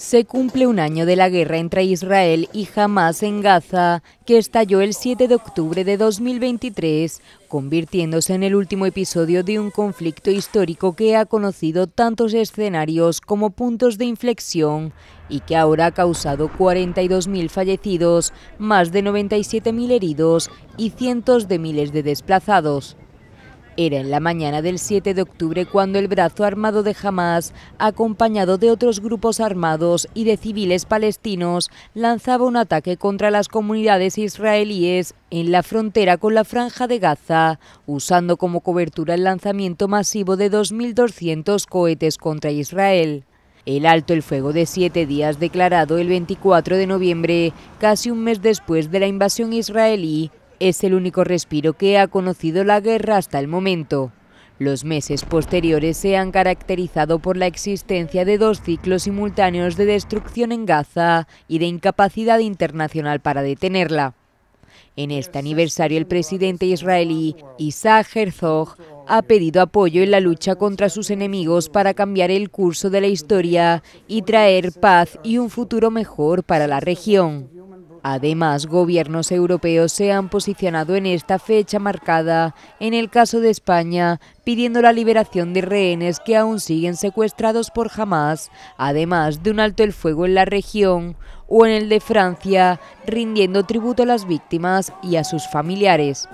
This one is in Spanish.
Se cumple un año de la guerra entre Israel y Hamas en Gaza, que estalló el 7 de octubre de 2023, convirtiéndose en el último episodio de un conflicto histórico que ha conocido tantos escenarios como puntos de inflexión y que ahora ha causado 42.000 fallecidos, más de 97.000 heridos y cientos de miles de desplazados. Era en la mañana del 7 de octubre cuando el brazo armado de Hamas, acompañado de otros grupos armados y de civiles palestinos, lanzaba un ataque contra las comunidades israelíes en la frontera con la franja de Gaza, usando como cobertura el lanzamiento masivo de 2.200 cohetes contra Israel. El alto el fuego de siete días declarado el 24 de noviembre, casi un mes después de la invasión israelí, es el único respiro que ha conocido la guerra hasta el momento. Los meses posteriores se han caracterizado por la existencia de dos ciclos simultáneos de destrucción en Gaza y de incapacidad internacional para detenerla. En este aniversario, el presidente israelí Isaac Herzog ha pedido apoyo en la lucha contra sus enemigos para cambiar el curso de la historia y traer paz y un futuro mejor para la región. Además, gobiernos europeos se han posicionado en esta fecha marcada, en el caso de España, pidiendo la liberación de rehenes que aún siguen secuestrados por jamás, además de un alto el fuego en la región, o en el de Francia, rindiendo tributo a las víctimas y a sus familiares.